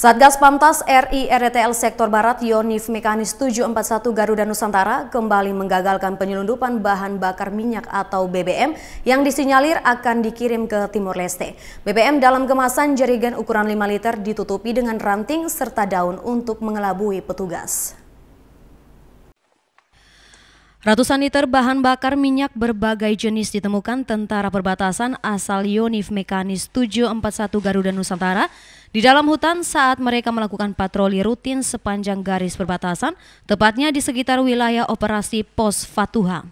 Satgas Pamtas RI RTL Sektor Barat Yonif Mekanis 741 Garuda Nusantara kembali menggagalkan penyelundupan bahan bakar minyak atau BBM yang disinyalir akan dikirim ke Timur Leste. BBM dalam kemasan jerigen ukuran 5 liter ditutupi dengan ranting serta daun untuk mengelabui petugas. Ratusan liter bahan bakar minyak berbagai jenis ditemukan tentara perbatasan asal Yonif Mekanis 741 Garuda Nusantara di dalam hutan saat mereka melakukan patroli rutin sepanjang garis perbatasan, tepatnya di sekitar wilayah operasi Pos Fatuha.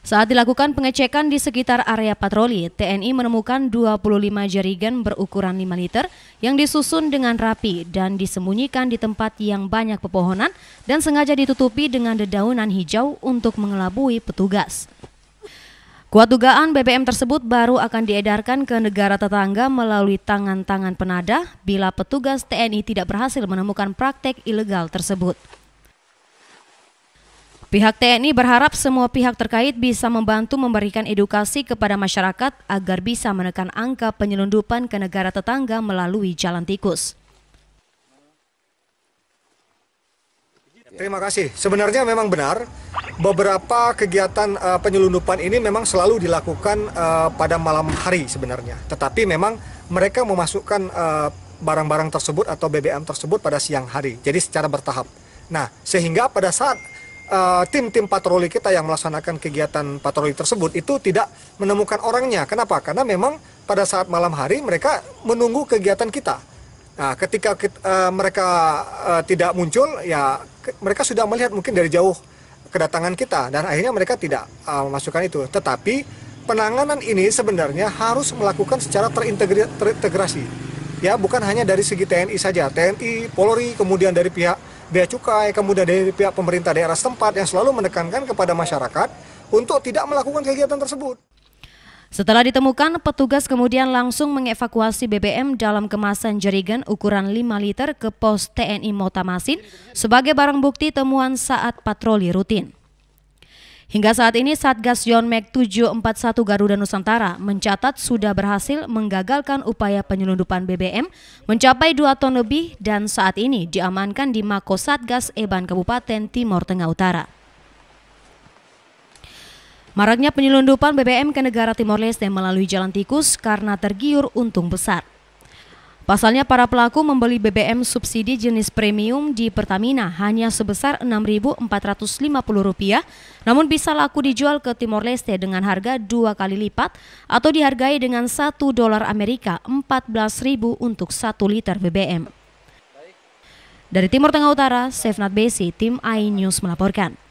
Saat dilakukan pengecekan di sekitar area patroli, TNI menemukan 25 jerigen berukuran 5 liter yang disusun dengan rapi dan disembunyikan di tempat yang banyak pepohonan dan sengaja ditutupi dengan dedaunan hijau untuk mengelabui petugas. Kuat dugaan BBM tersebut baru akan diedarkan ke negara tetangga melalui tangan-tangan penadah bila petugas TNI tidak berhasil menemukan praktek ilegal tersebut. Pihak TNI berharap semua pihak terkait bisa membantu memberikan edukasi kepada masyarakat agar bisa menekan angka penyelundupan ke negara tetangga melalui jalan tikus. Terima kasih. Sebenarnya memang benar beberapa kegiatan uh, penyelundupan ini memang selalu dilakukan uh, pada malam hari sebenarnya. Tetapi memang mereka memasukkan eh, barang-barang uh, tersebut atau BBM tersebut pada siang hari. Jadi secara bertahap. Nah, sehingga pada saat Eh, tim-tim uh, patroli kita yang melaksanakan kegiatan patroli tersebut itu tidak menemukan orangnya. Kenapa? Karena memang pada saat malam hari mereka menunggu kegiatan kita. Nah, ketika uh, mereka uh, tidak muncul, ya mereka sudah melihat mungkin dari jauh kedatangan kita dan akhirnya mereka tidak uh, memasukkan itu. Tetapi penanganan ini sebenarnya harus melakukan secara terintegrasi. Ya, bukan hanya dari segi TNI saja, TNI, Polri, kemudian dari pihak bea cukai, kemudian dari pihak pemerintah daerah setempat yang selalu menekankan kepada masyarakat untuk tidak melakukan kegiatan tersebut. Setelah ditemukan, petugas kemudian langsung mengevakuasi BBM dalam kemasan jerigen ukuran 5 liter ke pos TNI Motamasin sebagai barang bukti temuan saat patroli rutin. Hingga saat ini Satgas Yonmek 741 Garuda Nusantara mencatat sudah berhasil menggagalkan upaya penyelundupan BBM mencapai 2 ton lebih dan saat ini diamankan di Mako Satgas Eban Kabupaten Timur Tengah Utara. Maraknya penyelundupan BBM ke negara Timor Leste melalui jalan tikus karena tergiur untung besar. Pasalnya para pelaku membeli BBM subsidi jenis premium di Pertamina hanya sebesar Rp6.450, namun bisa laku dijual ke Timor Leste dengan harga dua kali lipat atau dihargai dengan 1 dolar Amerika 14.000 untuk 1 liter BBM. Dari Timur Tengah Utara, Sefnat Besi, tim AI News melaporkan.